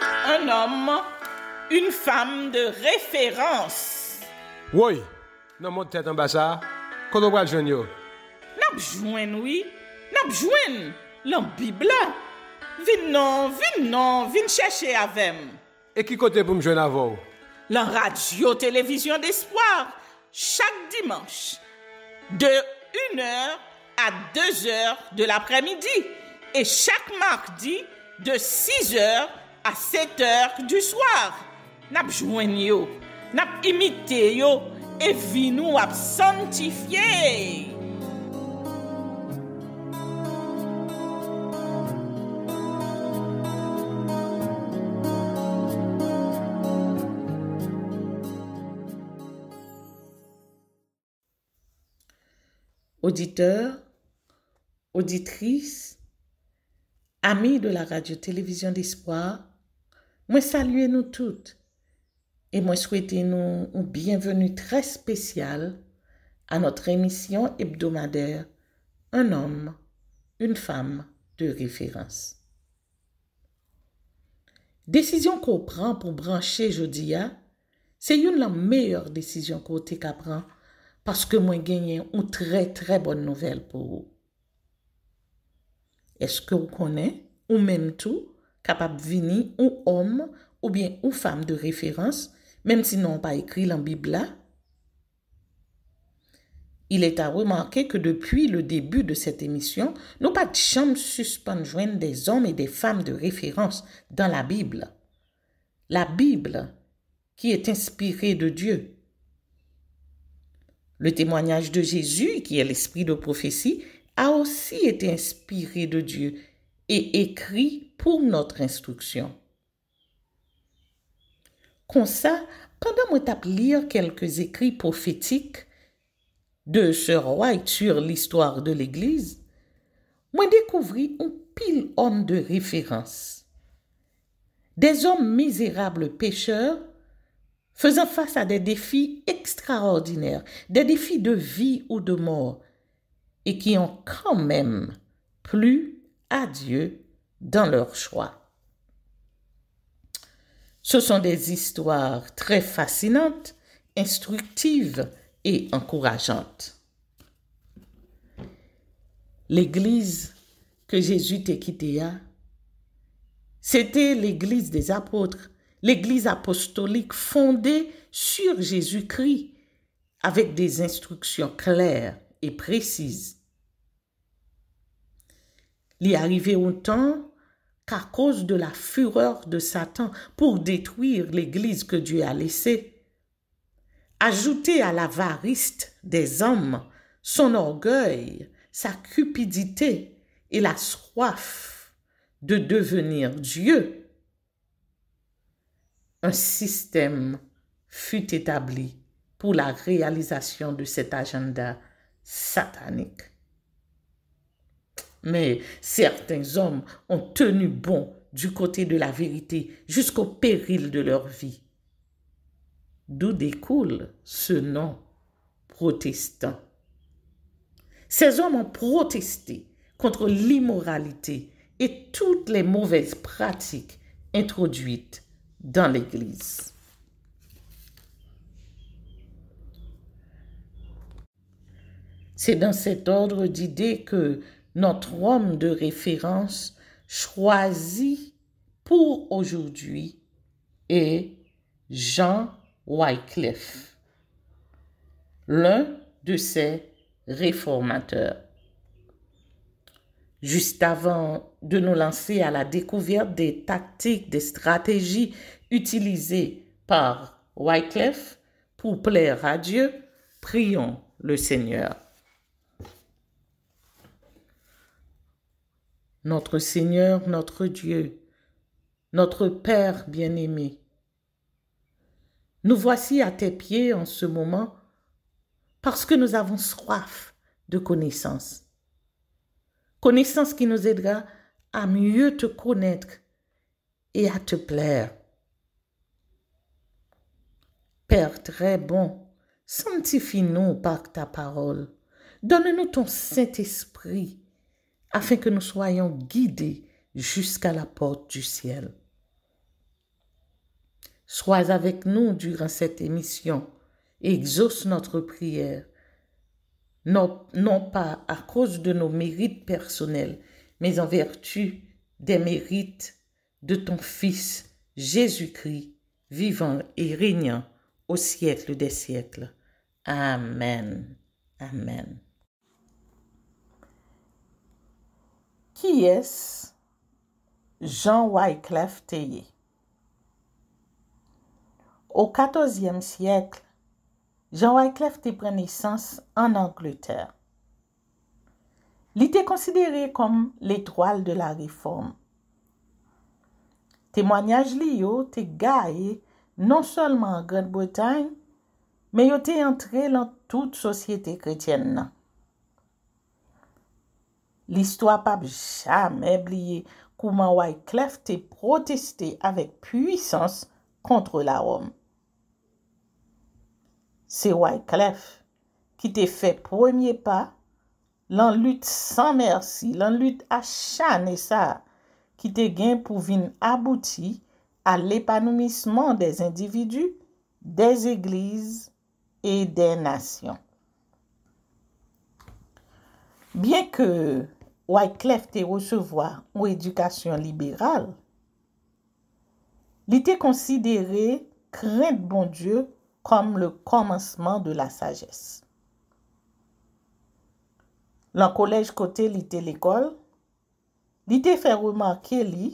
Un om, un fam de referans. Woy, nan moun tèt ambasa, konon wal jwen yo? Nan pjwen woy, nan pjwen, lan bibla. Vin nan, vin nan, vin chèche avèm. E ki kote pou m jwen avò? Lan radyo televizyon d'espoir, chak dimanche. De unèr a dèzèr de l'apremidi. E chak mardi de sixèr. A seteur du swar, nap jwen yo, nap imite yo, evi nou ap santifiye. Auditeur, auditris, ami de la radio-television d'espoir, Mwen salye nou tout e mwen swete nou ou bienvenu tre spesyal a notre emisyon hebdomadeur, un om, un fam de referans. Desisyon ko ou pran pou branche jodi ya, se yon la meyor desisyon ko ou te ka pran paske mwen genyen ou tre tre bon nouvel pou ou. Eske ou konen ou menm tou? de venir, ou homme ou bien ou femme de référence, même si n'ont pas écrit la là. Il est à remarquer que depuis le début de cette émission, nous pas de chambre des hommes et des femmes de référence dans la Bible. La Bible qui est inspirée de Dieu. Le témoignage de Jésus, qui est l'esprit de prophétie, a aussi été inspiré de Dieu et écrit pour notre instruction. Comme ça, pendant que tap lire quelques écrits prophétiques de Sir White sur l'histoire de l'Église, je découvrit un pile homme de référence. Des hommes misérables pécheurs faisant face à des défis extraordinaires, des défis de vie ou de mort, et qui ont quand même plu à Dieu dans leur choix. Ce sont des histoires très fascinantes, instructives et encourageantes. L'église que Jésus t'a quittée, c'était l'église des apôtres, l'église apostolique fondée sur Jésus-Christ avec des instructions claires et précises. Il arriver au temps qu'à cause de la fureur de Satan pour détruire l'Église que Dieu a laissée. Ajouter à l'avariste des hommes son orgueil, sa cupidité et la soif de devenir Dieu, un système fut établi pour la réalisation de cet agenda satanique. Mais certains hommes ont tenu bon du côté de la vérité jusqu'au péril de leur vie. D'où découle ce nom protestant. Ces hommes ont protesté contre l'immoralité et toutes les mauvaises pratiques introduites dans l'Église. C'est dans cet ordre d'idées que notre homme de référence choisi pour aujourd'hui est Jean Wycliffe, l'un de ses réformateurs. Juste avant de nous lancer à la découverte des tactiques, des stratégies utilisées par Wycliffe pour plaire à Dieu, prions le Seigneur. notre Seigneur, notre Dieu, notre Père bien-aimé. Nous voici à tes pieds en ce moment parce que nous avons soif de connaissance. Connaissance qui nous aidera à mieux te connaître et à te plaire. Père très bon, sanctifie-nous par ta parole. Donne-nous ton Saint-Esprit afin que nous soyons guidés jusqu'à la porte du ciel. Sois avec nous durant cette émission. et Exauce notre prière, non, non pas à cause de nos mérites personnels, mais en vertu des mérites de ton Fils Jésus-Christ, vivant et régnant au siècle des siècles. Amen. Amen. Ki yes, Jean Wyclef te ye? Ou 14e siyekl, Jean Wyclef te pre nisans an Angleterre. Li te konsidere kom l'etwale de la reforme. Temwanyaj li yo te ga ye non solman an Gren Bretagne, me yo te entre lan tout sosyete kretyen nan. Listo ap ap jam ebliye kouman Wyclef te proteste avèk puissance kontre la oum. Se Wyclef ki te fè premier pa, lan lüt san mersi, lan lüt a chan e sa, ki te gen pou vin abouti a l'epanoumisman de zindividu, de zigliz e de nasyon. Bien ke... ou ay kler te recevoi ou edukasyon liberal, li te konsidere krenk bon dieu kom le komansman de la sagesse. Lan kolèj kote li te lekol, li te fè reman ke li,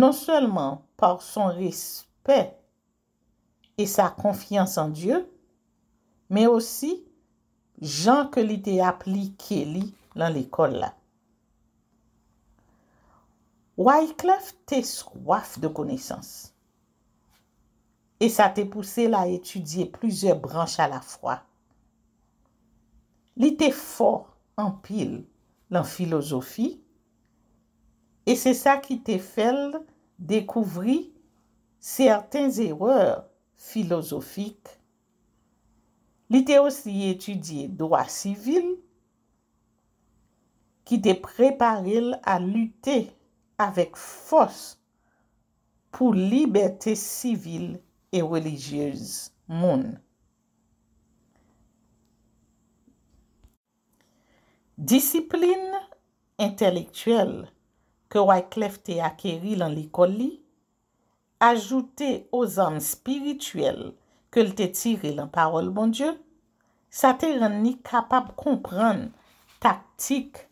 non sèlman par son respè e sa konfians an dieu, me osi, jan ke li te apli ke li lan l'ekol la. Wyclef te swaf de konesans, e sa te pouse la etudye plize branche a la fwa. Li te fò empil lan filosofi, e se sa ki te fel dekouvri serten zewer filosofik. Li te osi etudye doa sivil, ki te preparel a lute avèk fòs pou libertè sivil e religyez moun. Disiplin entelektuel ke waj klefte akèri lan li koli, ajoute o zan spirituel ke l te tire lan parol bon Diyo, sa te ren ni kapap kompran taktik,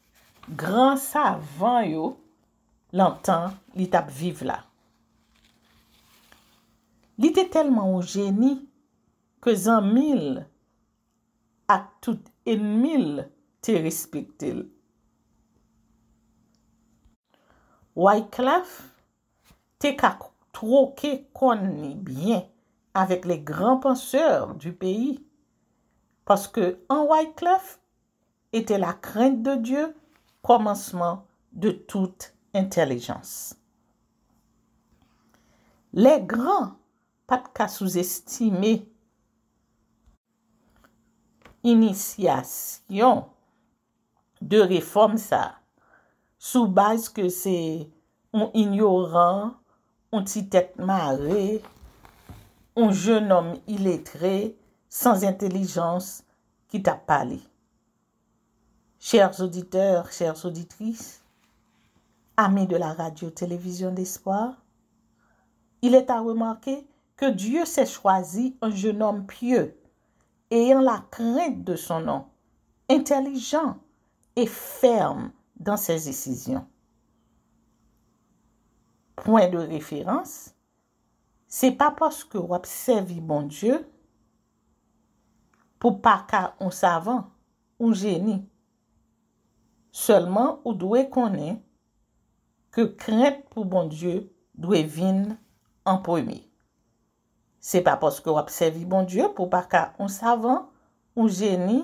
Gran sa van yo lantan li tap vive la. Li te telman ou jeni ke zan mil ak tout en mil te respiktil. Wyclef te kak troke kon ni bien avek le gran panseur du peyi paske an Wyclef ete la krent de Diyo komanseman de tout entelejans. Le gran pat ka souzestime inisyasyon de reform sa soubaz ke se un ignoran, un titet mare, un jeun om iletre san entelejans ki ta pali. Chers auditeurs, chères auditrices, amis de la radio-télévision d'espoir, il est à remarquer que Dieu s'est choisi un jeune homme pieux, ayant la crainte de son nom, intelligent et ferme dans ses décisions. Point de référence, c'est pas parce que vous servi bon Dieu pour pas qu'un savant, un génie, Sèlman ou dwe konen ke kren pou bon die dwe vin an pwemi. Se pa poske ou apsevi bon die pou pa ka ou savan ou geni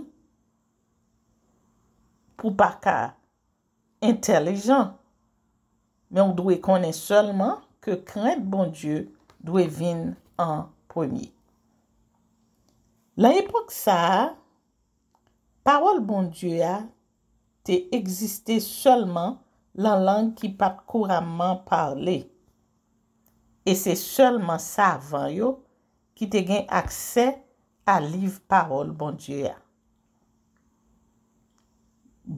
pou pa ka entelejan. Men ou dwe konen sèlman ke kren bon die dwe vin an pwemi. La epok sa, parol bon die a te egziste solman lan lang ki pat kouranman parle. E se solman savan yo, ki te gen bon akse a liv parol bon Diyo ya.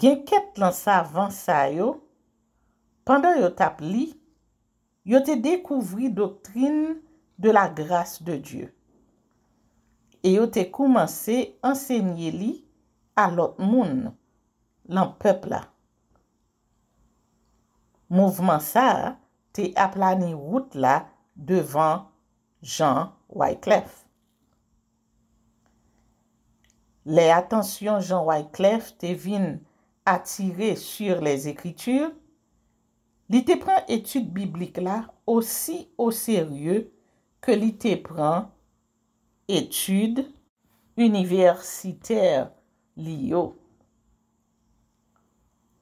Gen ket lan savan sa yo, pandan yo tap li, yo te dekouvri doktrine de la gras de Diyo. E yo te koumanse ensegnye li alot moun nou. nan peuple. Mouvement Mouvman sa te aplani route là devant Jean Wyclef. Les attentions Jean Wyclef te vin attirer sur les écritures. li prend études biblique là aussi au sérieux que ke prend te universitaire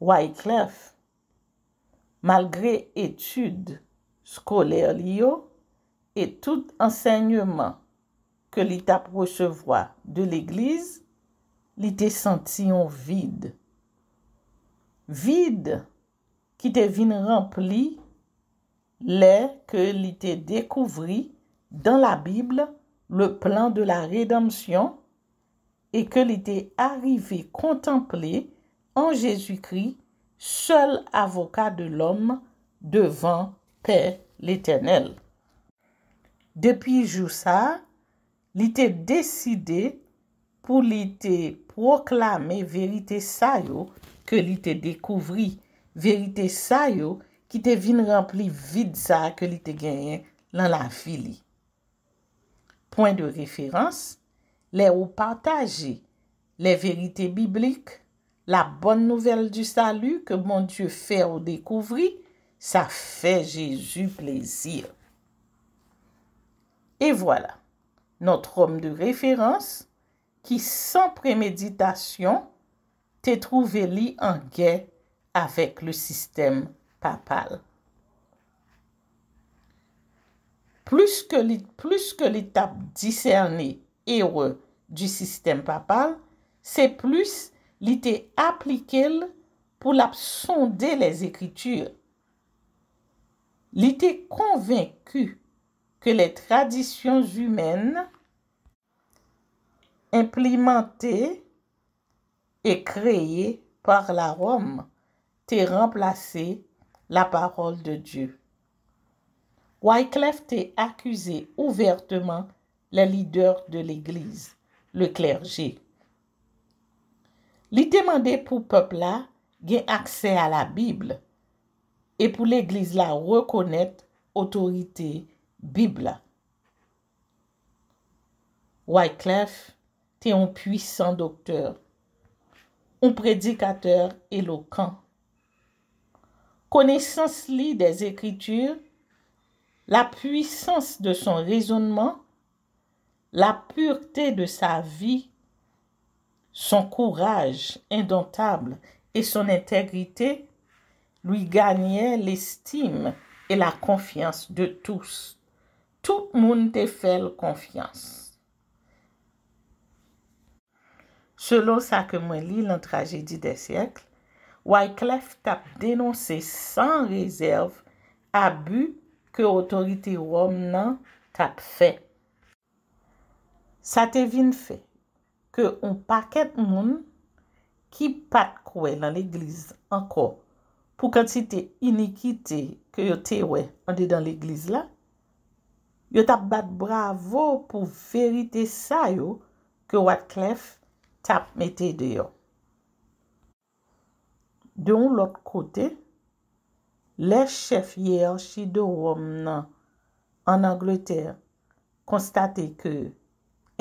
Wyclef, malgre etude skoleolio et tout enseignement ke li tap recevoi de l'Eglise, li te sentyon vide. Vide ki te vin rempli le ke li te dekouvri dan la Bible le plan de la redansyon e ke li te arive kontempley an Jezoukri, sol avoka de l'om, devan Pè l'Eternel. Depi jou sa, li te deside, pou li te proklame verite sayo, ke li te dekouvri, verite sayo, ki te vin rempli vidza, ke li te genyen lan la fili. Poin de referans, le ou pataje, le verite biblike, la bonne nouvelle du salut que mon Dieu fait au découvrir, ça fait Jésus plaisir. Et voilà, notre homme de référence qui sans préméditation t'est trouvé lié en guerre avec le système papal. Plus que, plus que l'étape discernée et heureux du système papal, c'est plus li te pour pou les Écritures. Li convaincu que les traditions humaines implémentées et créées par la Rome te remplacé la parole de Dieu. Wyclef te accusé ouvertement le leaders de l'Église, le clergé. Li demande pou pepla gen akse a la Bibla e pou l'Eglise la rekonnet otorite Bibla. Wyclef te yon puisan doktor, yon predikater elokan. Konesans li de zekritur, la puisans de son rezonman, la purete de sa vi, Son kouraj indontable e son entegrite luy ganyen l'estime e la konfians de tous. Tout moun te fel konfians. Selon sa kemwen li lan trajedi de sèkle, Wyclef tap denonsè san rezerv abu ke otorite wòm nan tap fè. Sa te vin fè ke un paket moun ki pat kwe nan l'eglize anko, pou kan si te inikite ke yo te we ande dan l'eglize la, yo tap bat bravo pou verite sa yo ke wak klef tap mette de yo. Don l'ot kote, le chef yè an shido wom nan an Angleter, konstate ke yo,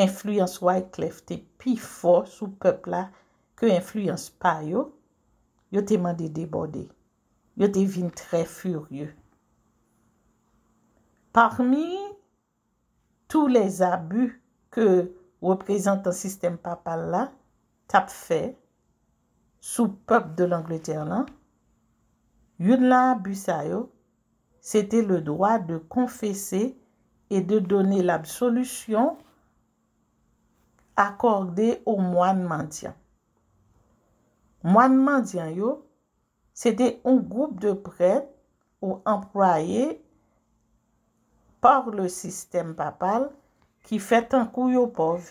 influyans waj klefte pi fo sou pepl la ke influyans pa yo, yo te mande debode. Yo devine tre furye. Parmi tou les abu ke woprezentan sistem papal la, tap fe, sou pepl de l'Angleterre la, yon la abu sa yo, se te le doa de konfese e de donen la solusyon akorde ou mwan mandyan. Mwan mandyan yo, se de un goup de prete ou emproye par le sistem papal ki fet an kou yo pov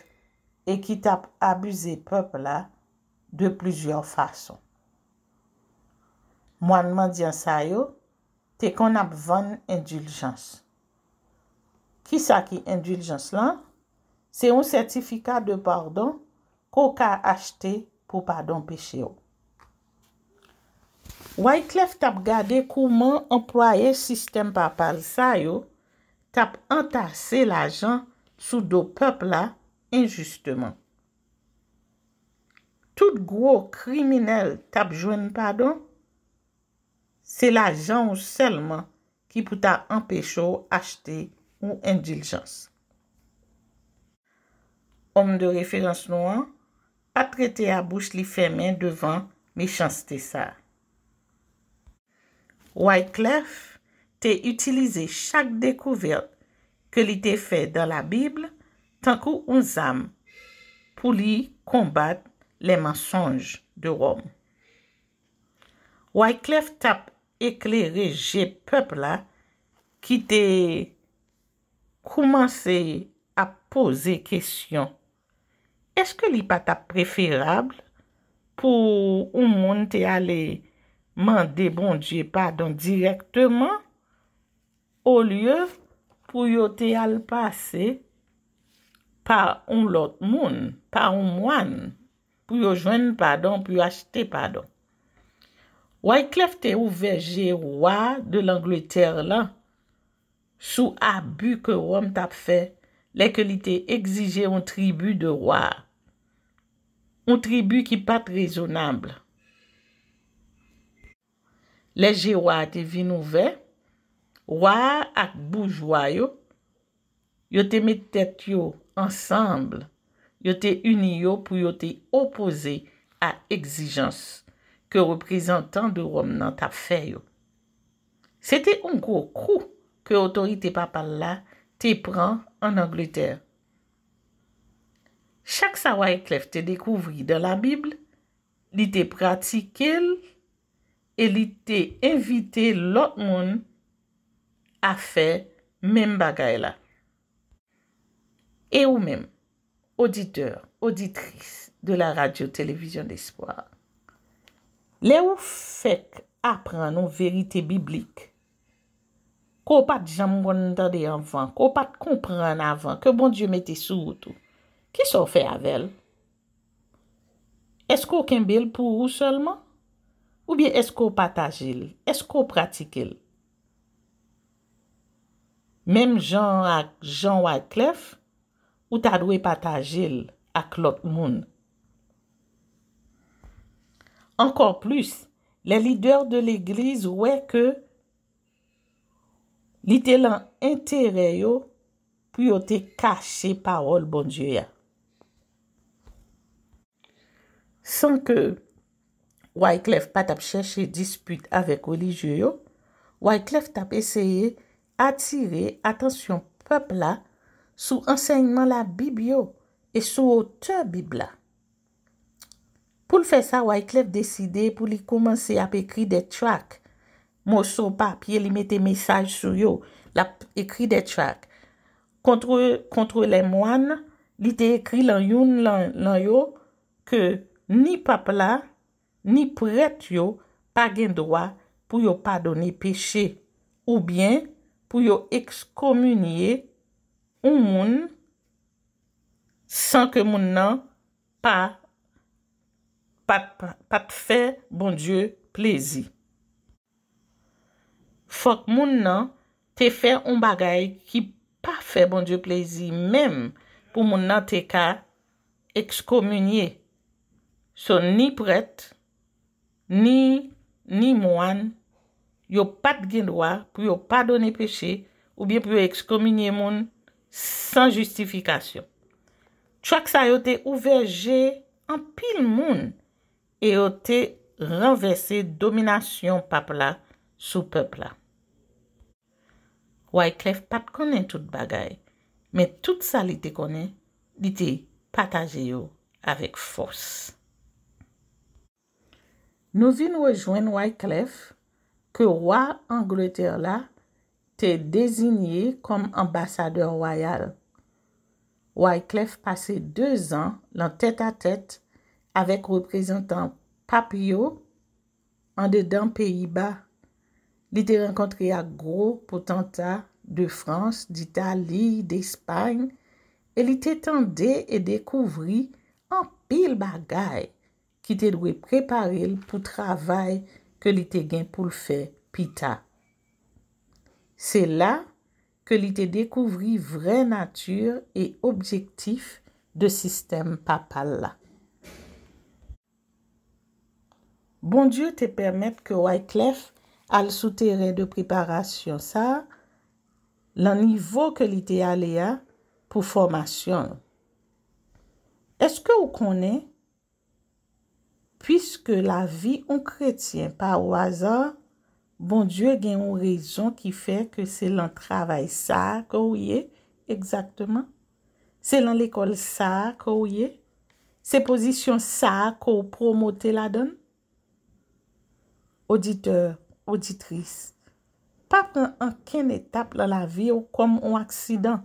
e ki tap abize pep la de plujan fason. Mwan mandyan sa yo, te kon ap vwan induljans. Ki sa ki induljans lan? Se yon sertifikat de pardon, kou ka achete pou padon peche yo. Wai klef tap gade kouman employe sistem pa palsay yo, tap antase la jan sou do pepla injusteman. Tout gwo kriminel tap jwen pardon, se la jan selman ki pou ta empesho achete ou indiljans. Om de referans nou an, pa trete a bouch li femen devan mechans te sa. Wyclef te utilize chak dekouverte ke li te fe dan la Bibel tankou un zam pou li kombat le mensonj de Rom. Wyclef tap ekleri je pepla ki te koumanse a pose kesyon. eske li pa tap preferable pou ou moun te ale mande bondye padon direktman ou lye pou yo te ale pase pa ou lot moun, pa ou mwan, pou yo jwen padon, pou yo achete padon. Waj klef te ouveje wwa de l'Angleterre la, sou abu ke oum tap fe, leke li te exije ou tribu de wwa, Un tribu ki pat rezonable. Leje wa te vinouve, wa ak boujwayo, yo te metet yo ansanble, yo te uniyo pou yo te opose a egzijans ke reprezentan de rom nan ta feyo. Sete un gro kou ke otorite papalla te pran an Angleterre. Chak saway klef te dekouvri de la Bibli, li te pratikel, e li te invite lot moun a fe men bagay la. E ou men, oditeur, oditris de la Radyo Televizyon d'Espoir, le ou fek apren nou verite Biblik, ko pat jamwanda de avan, ko pat kompran avan, ke bon Diyo mette sou ou tout. Ki so fe avel? Esko kembel pou ou solman? Ou bi esko patajil? Esko pratikil? Mem jan wak klef, ou ta dwe patajil ak lot moun? Ankor plus, le lider de l'eglize wè ke li te lan entere yo pou yo te kache parol bon die ya. San ke Wyclef pat ap chèche dispute avèk olijyo yo, Wyclef tap esèye atire atensyon pèp la sou ensegnman la bib yo, e sou ote bib la. Poul fè sa, Wyclef deside pou li koumanse ap ekri de chak mò sou pa, pi li mette mesaj sou yo, la ekri de chak. Kontre lè moan, li te ekri lan yon lan yo ke Ni papla, ni prèt yo pa gen doa pou yo pa done peche ou bien pou yo ekskomunye un moun san ke moun nan pa te fè bon dieu plezi. Fok moun nan te fè un bagay ki pa fè bon dieu plezi menm pou moun nan te ka ekskomunye. Son ni pret, ni ni mouan, yo pat gendwa pou yo padone peche ou bien pou ekskominye moun san justifikasyon. Chwak sa yo te ouveje an pil moun e yo te renvesse dominasyon papla sou pepla. Wyclef pat konen tout bagay, men tout sa li te konen li te pataje yo avek fos. Nou vin rejoen Wyclef ke wwa Angleterre la te deziniye kom ambasadeur wayal. Wyclef pase 2 an lan tete a tete avek reprezentan Papio an dedan peyi ba. Li te renkontri a gro potanta de Frans, d'Italie, d'Espagne e li te tende e dekouvri an pil bagay. Qui te dwe pour pou travail que li te pour le faire, pita. Se que ke li te la vraie nature et de système papal Bon Dieu te permette que Wyclef a le souterrain de préparation, sa lan nivou ke li te pour formation est ce que ou connaissez? Pwiske la vi bon ou kretien pa ou aza, bon djwe gen ou rezon ki fe ke se lan travay sa ka ou ye, ekzaktman, se lan l'ekol sa ka ou ye, se pozisyon sa ka ou promote la don. Auditeur, auditris, pa pren anken etap la la vi ou kom ou aksidan.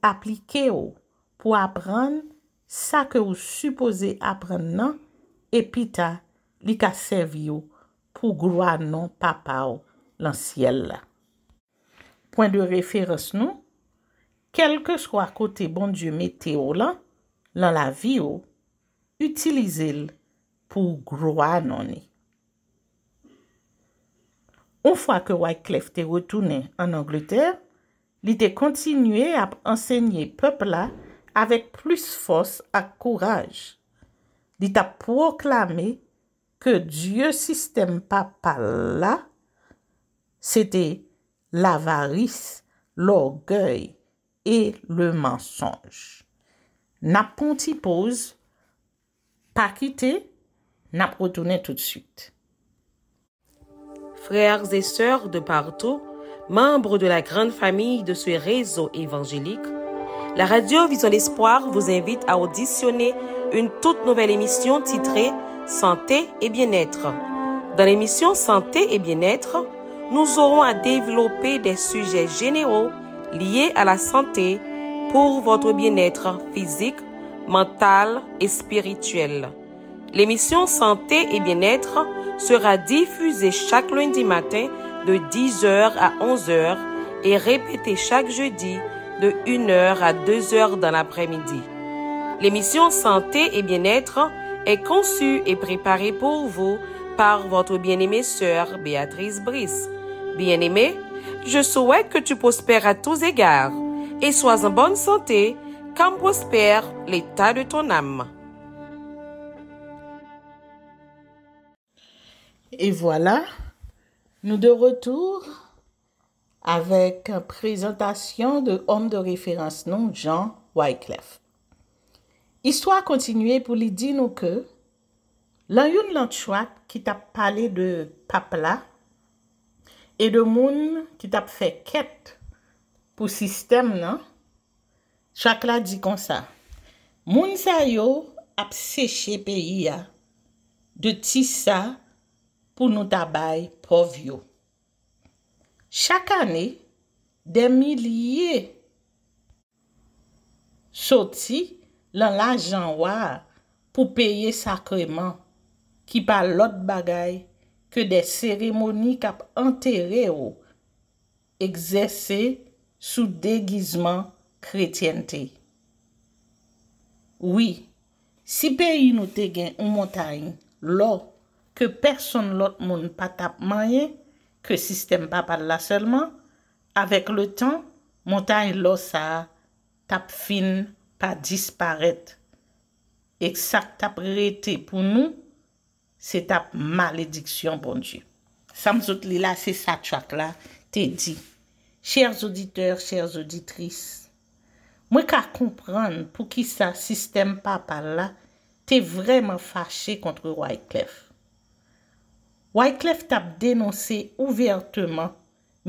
Aplike ou pou apren sa ka ou supose apren non? nan, epita li ka serv yo pou groa non papa ou lan siel la. Poin de referos nou, kelke swa kote bon diyo meteo lan, lan la vi yo, utilize l pou groa noni. On fwa ke Wyclef te wotounen an Angleterre, li te kontinye ap ansenye pepla avek plis fos ak kouraj. Dit à proclamer que Dieu système papa là, c'était l'avarice, l'orgueil et le mensonge. N'a pause, pas quitté, n'a retourné tout de suite. Frères et sœurs de partout, membres de la grande famille de ce réseau évangélique, la radio Vision Espoir vous invite à auditionner une toute nouvelle émission titrée Santé et bien-être. Dans l'émission Santé et bien-être, nous aurons à développer des sujets généraux liés à la santé pour votre bien-être physique, mental et spirituel. L'émission Santé et bien-être sera diffusée chaque lundi matin de 10h à 11h et répétée chaque jeudi de 1h à 2h dans l'après-midi. L'émission Santé et Bien-être est conçue et préparée pour vous par votre bien-aimée sœur Béatrice Brice. Bien-aimée, je souhaite que tu prospères à tous égards et sois en bonne santé quand prospère l'état de ton âme. Et voilà, nous de retour avec présentation de homme de référence non Jean Wyclef. Istwa kontinuye pou li di nou ke, lan yon lan chouat ki tap pale de papla e de moun ki tap fe ket pou sistem nan, chak la di kon sa. Moun sa yo ap seche peyi ya de ti sa pou nou tabay pov yo. Chak ane, de miliye soti lan la janwa pou peye sakreman ki pa lot bagay ke de seremoni kap anterye ou egzese sou degizman kretyente. Oui, si peyi nou te gen un montagne lo ke person lot moun pa tap maye ke sistem pa pala selman, avek le tan, montagne lo sa tap finn pa disparete. Ek sak tap rete pou nou, se tap malediksyon bonjou. Samzot li la se sak chak la, te di, chers auditeur, chers auditris, mwen ka kompran pou ki sa sistem pa pal la, te vreman fache kontre Wyclef. Wyclef tap denonse ouverteman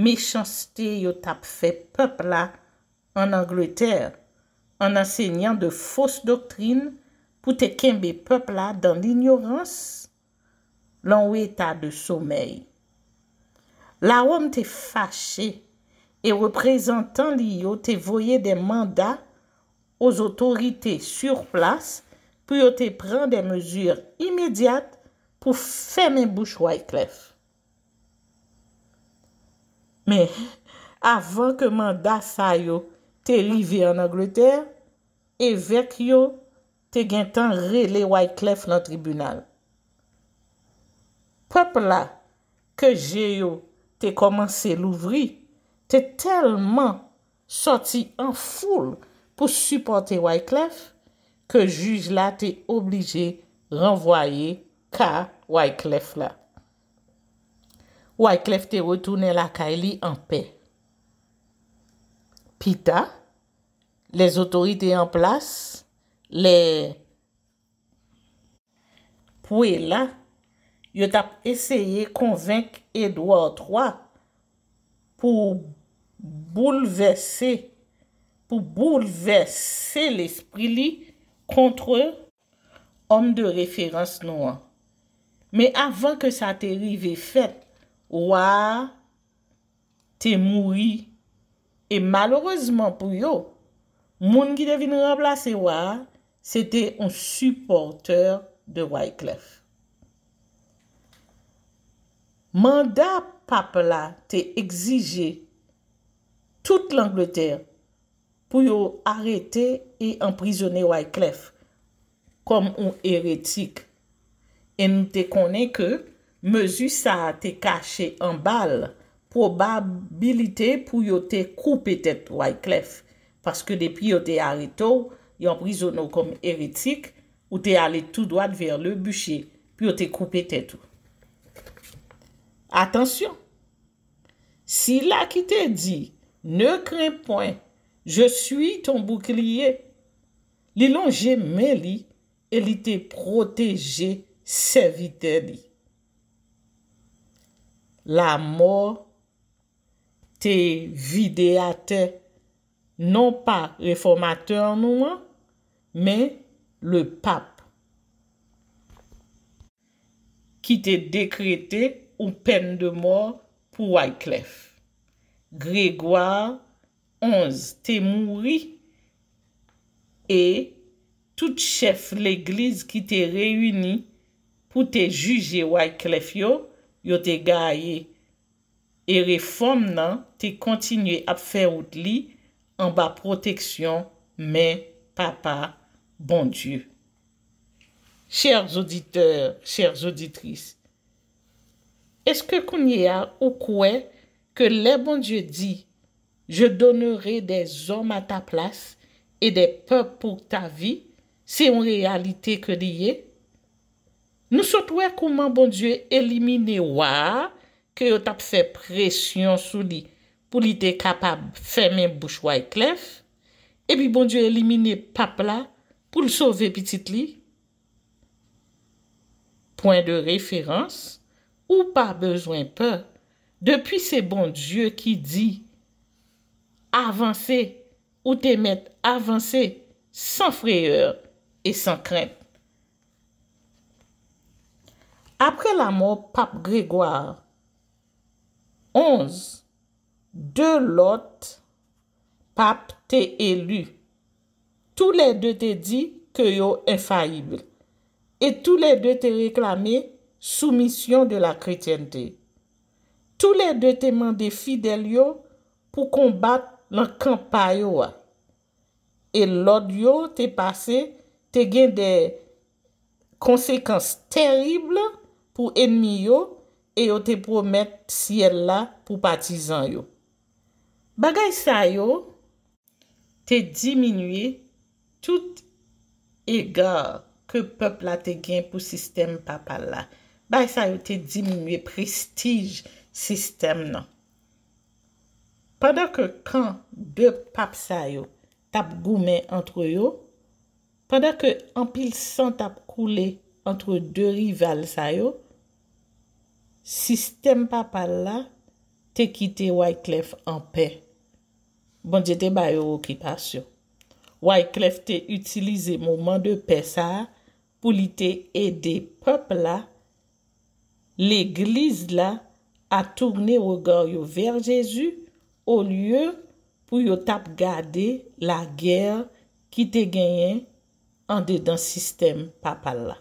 mechansite yo tap fe pepla an Angleterre. an ansegnan de fos doktrine pou te kembe pepla dan l'ignorans loun ou etade soumey. La oum te fache e reprezentan li yo te voye de manda ouz otorite sur plas pou yo te pren de mezur imediat pou fèmen bouch waj klef. Me, avan ke manda faye yo, derive an Angleterre, e vek yo te gen tan rele Wyclef nan tribunal. Pepl la ke je yo te komanse louvri, te telman soti an foul pou suporte Wyclef, ke juj la te oblije renvoye ka Wyclef la. Wyclef te wotoune la kaili an pe. Pita les otorite yon plas, le pou e la, yo tap eseye konvink Edouard III pou boulevesse, pou boulevesse l'esprit li kontre om de referans nou an. Me avan ke sa te rive fèt, ou a te moui, e maloureseman pou yo, Moun ki devine rab la sewa, se te un supporter de Wyclef. Manda pape la te exije tout l'Angleterre pou yo arete e emprisonne Wyclef kom un eretik. En te kone ke mezu sa te kache an bal probabilite pou yo te koupe tet Wyclef. Paske depi yo te areto, yo emprisono kom eritik, yo te ale tout doat ver le bûché, pi yo te koupé te tou. Atensyon, si la ki te di, ne krempon, je suis ton boukliye, li lon jemè li, e li te protege, servite li. La mor, te videate, Non pa reformateur nouman, me le pape ki te dekrete ou pen de mor pou Wyclef. Grégoire XI te mouri e tout chef l'Eglise ki te reuni pou te juge Wyclef yo, yo te gaye. E reform nan te kontinye ap fe out liy An ba proteksyon, men, papa, bon dieu. Chers auditeurs, chers auditrices, eske konye a ou kouen ke le bon dieu di, je donore de zom a ta plas e de pep pou ta vi, se yon realite ke liye? Nou sot wè kouman bon dieu elimine wè ke yo tap se presyon sou li, pou li te kapab fèmen bouchouay klef, epi bon dieu elimine pap la, pou l sove pitit li. Poin de referans, ou pa bezwen pe, depi se bon dieu ki di, avanse ou te met avanse, san freyeur et san krenk. Apre la mou pap Grégoire, onze, De lot, pap te elu. Tou le de te di ke yo enfayibl. E tou le de te reklame soumisyon de la kretyente. Tou le de te mande fidel yo pou kombat lankan payo wa. E lot yo te pase te gen de konsekans terible pou enmi yo e yo te promet siyella pou patizan yo. Bagay sa yo, te diminwe tout ega ke pop la te gen pou sistem papal la. Bagay sa yo, te diminwe prestij sistem nan. Pandan ke kan de pap sa yo, tap goumen antre yo. Pandan ke anpil san tap koule antre de rival sa yo. Sistem papal la. te kite Waiklef an pe. Bon, je te baye wakipasyon. Waiklef te utilize mouman de pesa pou li te ede pep la, le glis la, a tourne wogan yo ver Jezu ou lye pou yo tap gade la gyer ki te genyen an de dan sistem papal la.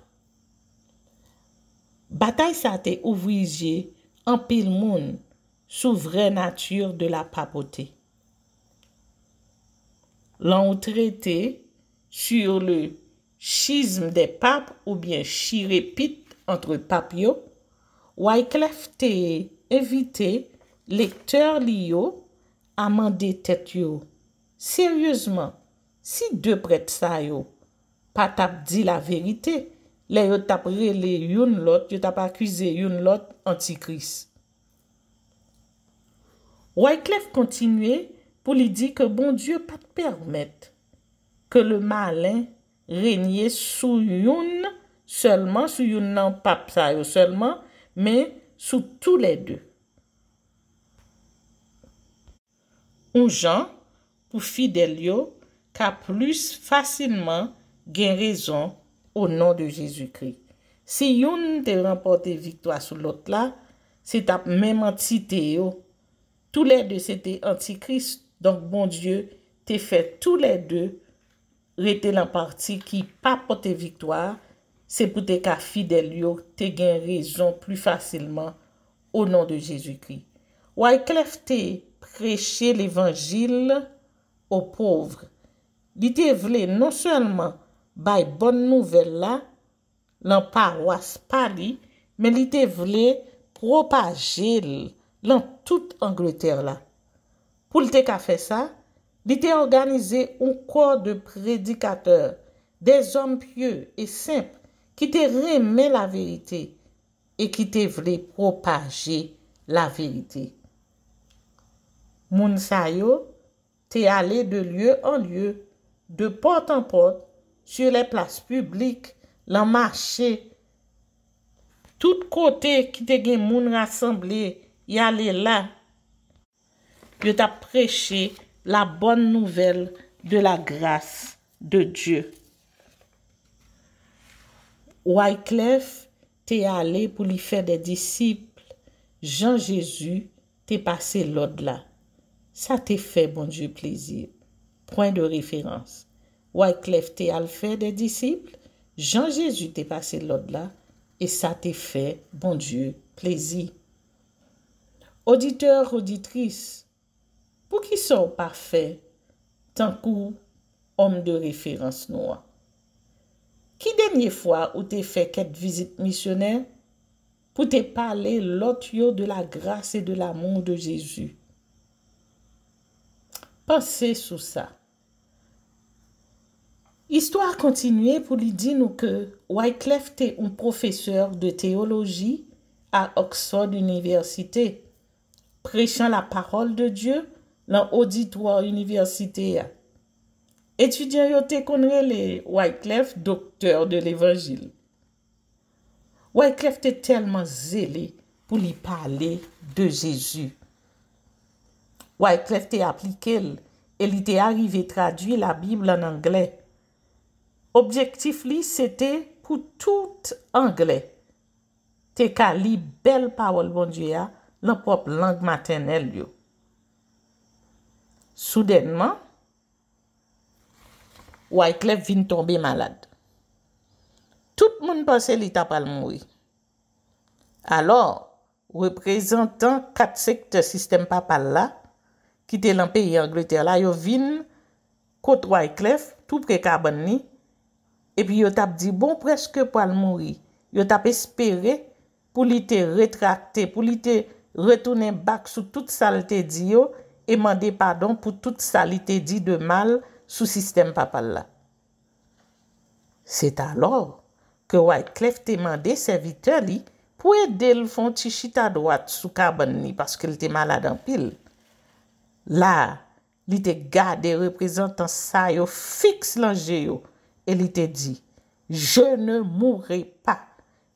Batay sa te ouvrije an pil moun sou vre natyur de la papote. Lan ou trete, sur le chizm de pap, ou bien chirepit entre pap yo, waj klefte evite, lekteur li yo, amande tet yo. Seryozman, si de pret sa yo, pat ap di la verite, le yo tap rele yon lot, yo tap akwize yon lot antikris. Wyclef kontinuye pou li di ke bon Diyo pat permèt ke le malen renyè sou youn sou youn nan pap sayo selman men sou tou le de. Ou jan pou fidelyo ka plus fasilman gen rezon ou nan de Jezoukri. Se youn te rempote viktwa sou lot la se tap menman ti te yo Tou lè bon de se te antikris, donk bon die te fe tou lè de rete lan parti ki pa po te viktoar, se pou te ka fidel yo te gen rezon plu fasilman ou nan de Jezu Kri. Ou ay klefte preche l'evangil ou povre. Li te vle non sèlman bay bon nouvel la, lan par waz pali, men li te vle propaje lè. lan tout Angleterre la. Poul te ka fe sa, li te organize ou kwa de predikater, de zon pieu e semp, ki te reme la verite, e ki te vle propaje la verite. Moun sa yo, te ale de lye an lye, de pot an pot, sur le plas publik, lan mache. Tout kote ki te gen moun rassembleye, Y ale la, yo ta preche la bon nouvel de la grase de Diyo. Wajklef te ale pou li fe de disiple, jan Jezu te pase lod la. Sa te fe bon Diyo plezi. Poin de referans. Wajklef te ale fe de disiple, jan Jezu te pase lod la. E sa te fe bon Diyo plezi. Auditeur, auditris, pou ki son pafe, tan kou om de referans nou an. Ki denye fwa ou te fe ket vizit misyoner, pou te pale lot yo de la grase e de la moun de Jezu. Pense sou sa. Histoire continue pou li di nou ke Wyclef te un profeseur de teologi a Oxford Universite. Prechant la parol de Diyo lan auditwa universite ya. Etudyanyo te konre le Wyclef, doktor de levajil. Wyclef te telman zeli pou li pale de Jezu. Wyclef te aplike el, el ite arive tradwi la Bibla nan Angle. Objektif li, se te pou tout Angle. Te ka li bel parol bon Diyo ya. la prop lang maten el yo. Soudènman, Wai Klef vin tombe malade. Tout moun panse li tapal mouri. Alors, reprezentan kat sekt sistem papal la, ki te lan peyi Angleterre la, yo vin kot Wai Klef, tou prekabani, epi yo tap di bon preske pal mouri. Yo tap espere pou li te retrakte, pou li te retounen bak sou tout sa li te di yo e mande padon pou tout sa li te di de mal sou sistem papal la. Se ta lor, ke waj klef te mande se viteli pou edel fon ti chita dwat sou karbon ni paske li te mal adan pil. La, li te gade reprezentan sa yo fix lanje yo e li te di, je ne moure pa,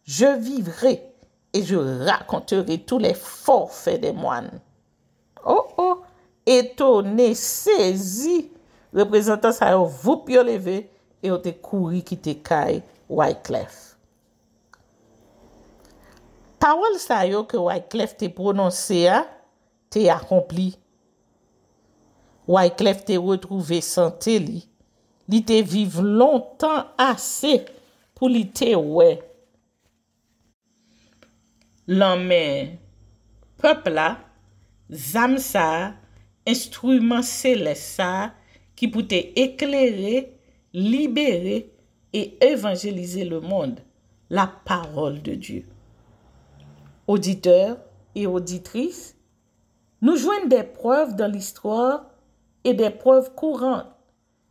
je vivre pa. e jo rakontere tou le forfe de mwan. Oh oh, eto ne sezi, reprezentan sa yo vop yo leve, e yo te kouri ki te kaye Wyclef. Tawal sa yo ke Wyclef te prononse a, te akompli. Wyclef te wotrouve sante li, li te vive lontan ase pou li te wey. Lanmen, pepla, zamsa, instrument selesa ki poute ekleri, liberi e evanjelize le moun, la parol de Diyo. Auditeur et auditrice, nou jwen de preuve dans l'histoire et de preuve courante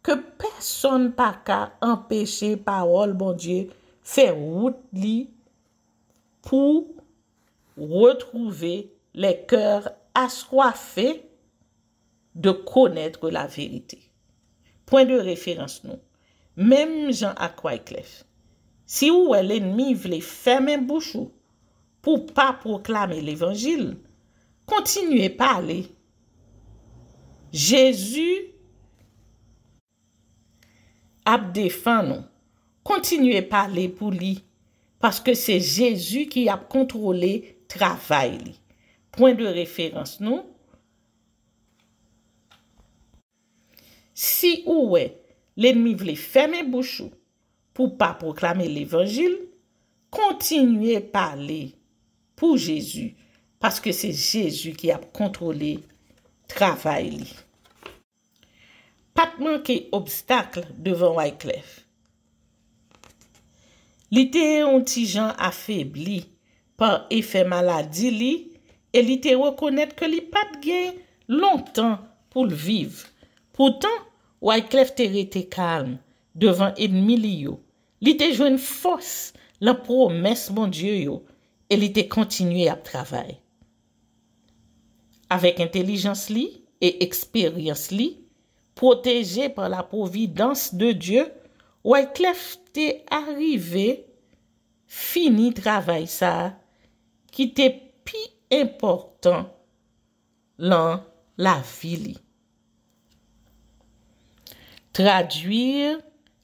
que personne pa ka empêche parol bon Diyo fè route li pou... wotrouve le kèr aswa fe de konèdre la verite. Poin de referans nou, mèm jan akwa eklef, si ou el enmi vle fè mèm bouchou pou pa proklame l'évangil, kontinuè pa ale. Jésus ap defan nou. Kontinuè pa ale pou li paske se Jésus ki ap kontrole Travay li. Poin de referans nou. Si ou we, l'enmi vle fèmè bouchou pou pa proklamè l'Evangil, kontinuè pa li pou Jezu. Paske se Jezu ki ap kontroli travay li. Patman ke obstakl devan Wyclef. Li te ontijan afèbli Par efè maladi li, e li te rekonèt ke li pat gen lontan pou l'viv. Poutan, waj klef te rete kalm devan en mili yo. Li te jwen fos la promes mon die yo, e li te kontinuye ap travay. Awek entelijans li, e eksperyans li, proteje par la providans de die, waj klef te arive, fini travay sa a. ki te pi importan lan la vili. Traduire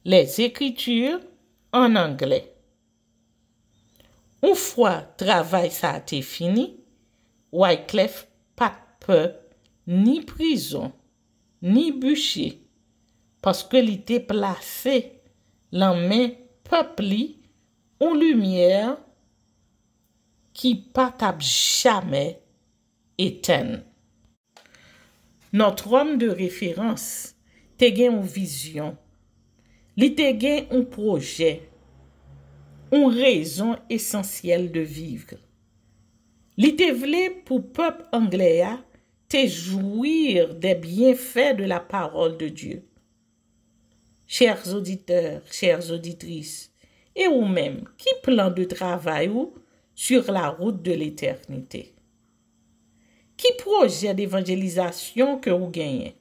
les ekritur an angle. Ou fwa travay sa te fini, Wyclef pa pe ni prizon, ni buchye, paske li te plase lan men pepli ou lumièr ki patab chame eten. Notre homme de référence te gen ou vision, li te gen ou proje, ou rezon esensiel de vivre. Li te vle pou pop Anglea te jouir de bienfè de la parol de Dieu. Chers auditeurs, chers auditrices, et ou mèm, ki plan de travay ou Sur la route de l'éternité. Ki proje d'évangélisation ke ou genye?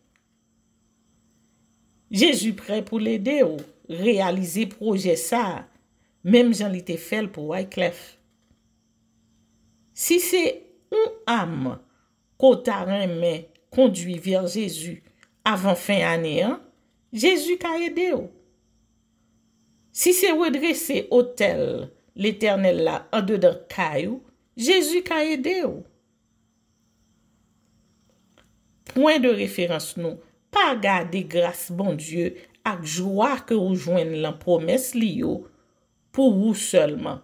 Jezu pre pou l'éde ou. Realize proje sa. Mem jan li te fel pou Wyclef. Si se ou am ko taran men kondui vir Jezu avan fin anéan, Jezu ka éde ou. Si se ou edre se hotel l'Eternel la ade dar kayou, Jezu ka ede ou. Poin de referans nou, pa gade grase bon Dieu ak jwa ke ou jwen lan promes li ou, pou ou selman,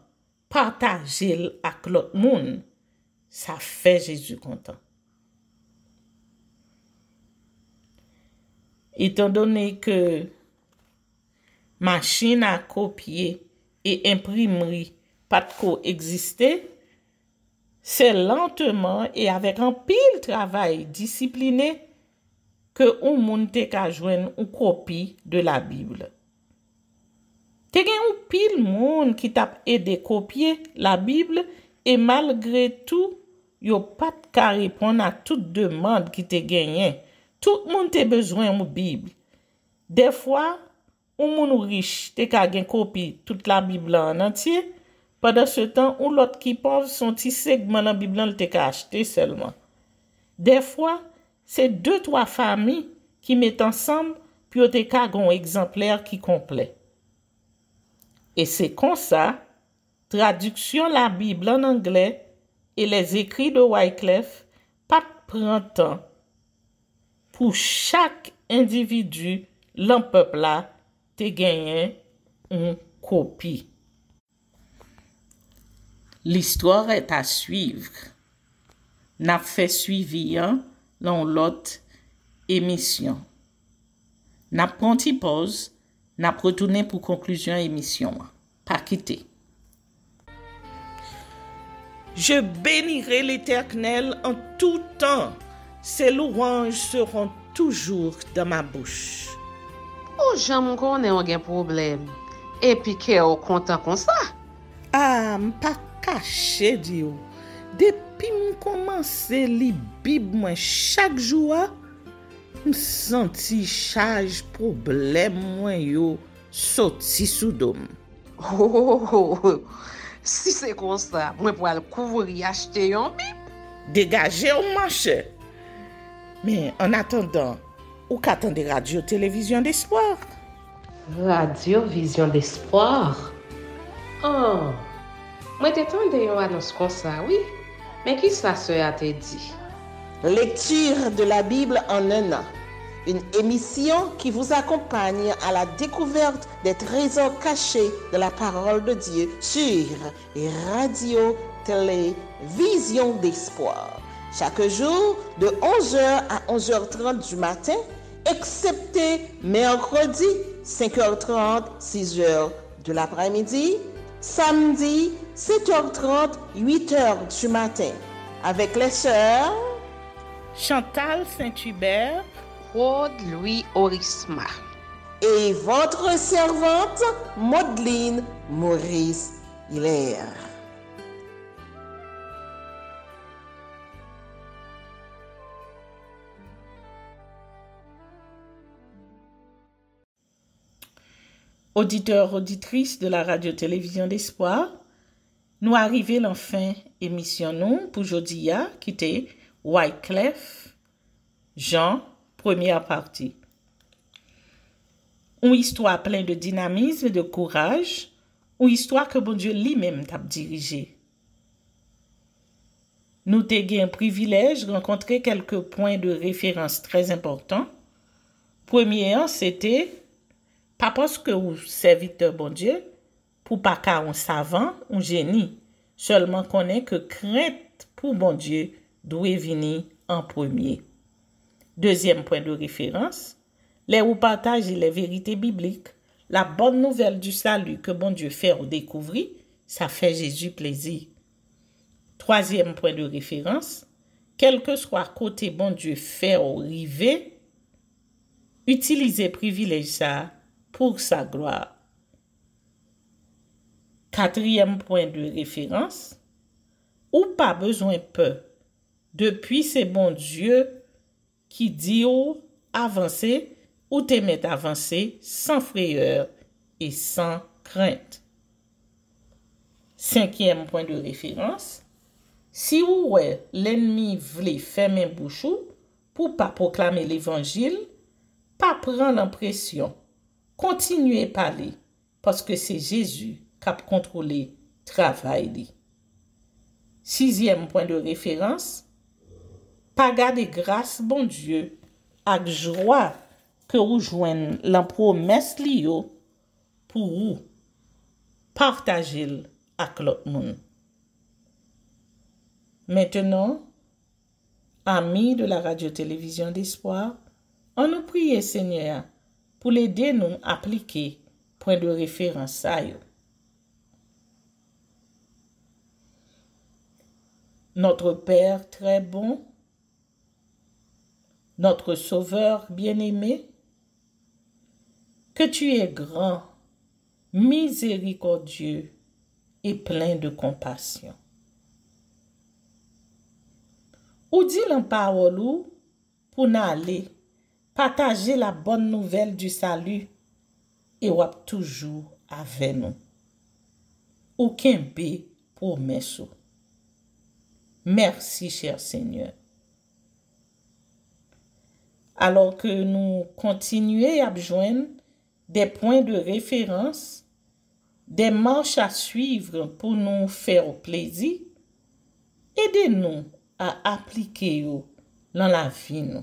patajil ak lot moun, sa fe Jezu kontan. Etan donen ke masin a kopye e imprimri pat ko egziste, se lanteman e avek an pil travay disipline ke ou moun te ka jwen ou kopi de la Bibli. Te gen ou pil moun ki tap e de kopye la Bibli e malgre tou yo pat ka repon a tout demand ki te genyen. Tout moun te bezwen mou Bibli. Defwa, ou moun ou rich te ka gen kopi tout la Bibla an antye, padan se tan ou lot ki pan son ti segman an Bibla l te ka achete selman. De fwa, se 2-3 fami ki met ansam, pi yo te ka gen o exempler ki komple. E se konsa, traduksyon la Bibla an Angle, e les ekri de Wyclef, pat pran tan pou chak individu l anpepla te genyen un kopi. L'histoire est a suivre. Nap fè suivi yon nan lot emisyon. Nap konti pose, nap retounen pou konklyzyon emisyon. Pakite. Je bénirè l'éternel an tout an. Se louange se ron toujou dan ma bouche. Ou jan mwen konnen yon gen problem? Epi ke yo kontan kon sa? A, mwen pa kache diyo. Depi mwen komanse li bib mwen chak jwa, mwen santi chaj problem mwen yo soti sou dom. Ho, oh, oh, ho, oh, ho, ho, ho. Si se kon sa, mwen pou al kouvri yachte yon bib. Degaje ou manche? Mwen, en atendan, ou qu'attendez Radio Télévision d'Espoir. Radio Vision d'Espoir? Oh, Moi, te de annonce oui. Mais qui ça se a te dit? Lecture de la Bible en un an. Une émission qui vous accompagne à la découverte des trésors cachés de la parole de Dieu sur Radio Télévision d'Espoir. Chaque jour, de 11h à 11h30 du matin, excepté mercredi 5h30, 6h de l'après-midi, samedi 7h30, 8h du matin, avec les sœurs Chantal Saint-Hubert, Claude Louis Orisma et votre servante Maudeline Maurice Hilaire. auditeurs, auditrices de la radio-télévision d'Espoir, nous arrivons fin émission nous pour Jodia, qui était Wyclef, Jean, première partie. Une histoire pleine de dynamisme et de courage, une histoire que bon Dieu lui-même t'a dirigée. Nous t'ai un privilège de rencontrer quelques points de référence très importants. Premier, c'était Kapos ke ou servite bon die, pou pa ka ou savan ou geni, solman konen ke krent pou bon die dwe vini an pwemye. Dezyem pwen de referans, le ou pataj e le verite biblik, la bon nouvel du salu ke bon die fè ou dekouvri, sa fè jesu plezi. Troasyem pwen de referans, kelke swa kote bon die fè ou rive, utilize privilege sa. pou sa gloar. Katryem poin de referans, ou pa bezwen pe, depi se bon Diyo ki di ou avanse ou te met avanse san freyeur e san krent. Sankyem poin de referans, si ou we l'enmi vle femen bouchou pou pa proklame l'evangil, pa pran l'anpresyon kontinuye pale, poske se Jezu kap kontrole travay li. Sizyem pon de referans, pagade grase bon Dieu, ak jwa ke ou jwen lan promes li yo, pou ou partajil ak lot moun. Metenon, ami de la radio-televizyon d'espoir, an nou priye Seigneur, pou l'ede nou aplike pou l'e referansayou. Notre Père très bon, notre Sauveur bien-aimé, que tu es grand, miséricordieux et plein de compassion. Ou di l'en parole ou pou n'a l'e, Pataje la bon nouvel di salu, e wap toujou ave nou. Ou kenpe pou mesho. Mersi, chèr sènyon. Alors ke nou kontinuè apjwen de pwen de referans, de manch a suiv pou nou fèw plèzi, ede nou a aplike yo nan la vi nou.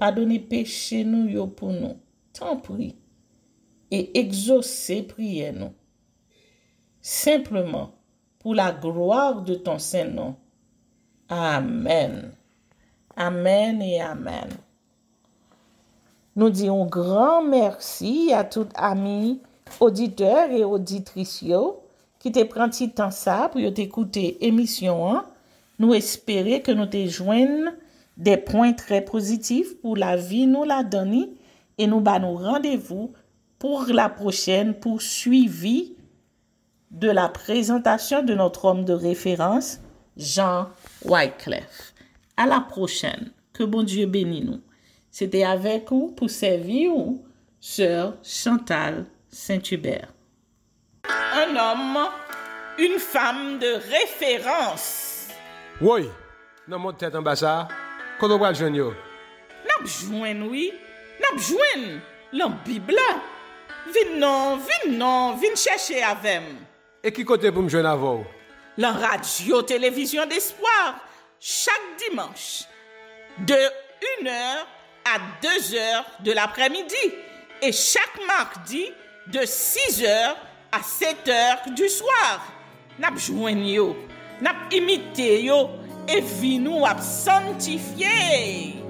pa doni peche nou yo pou nou, tan pri, e egzose priye nou, simplement pou la gloar de ton sen nou. Amen. Amen et amen. Nou diyon gran mersi a tout ami auditeur et auditricio ki te pranti tan sa pou yo te koute emisyon an, nou espere ke nou te jwenen Des points très positifs pour la vie nous la donné et nous bat rendez-vous pour la prochaine poursuivie de la présentation de notre homme de référence, Jean Wycliffe. À la prochaine. Que bon Dieu bénisse nous. C'était avec vous pour servir vous, sœur Chantal Saint-Hubert. Un homme, une femme de référence. Oui, dans mon tête en bas ça. Kono wal jwen yo? N ap jwen wii? N ap jwen? Lan bibla? Vin nan, vin nan, vin chèche avèm. E ki kote pou m jwen avò? Lan radyo televizyon d'espoir. Chak dimanche. De unèr a deuzèr de l'apremidi. E chak mardi de sizèr a setèr du swar. N ap jwen yo? N ap imite yo? ev vinou ap santifyey.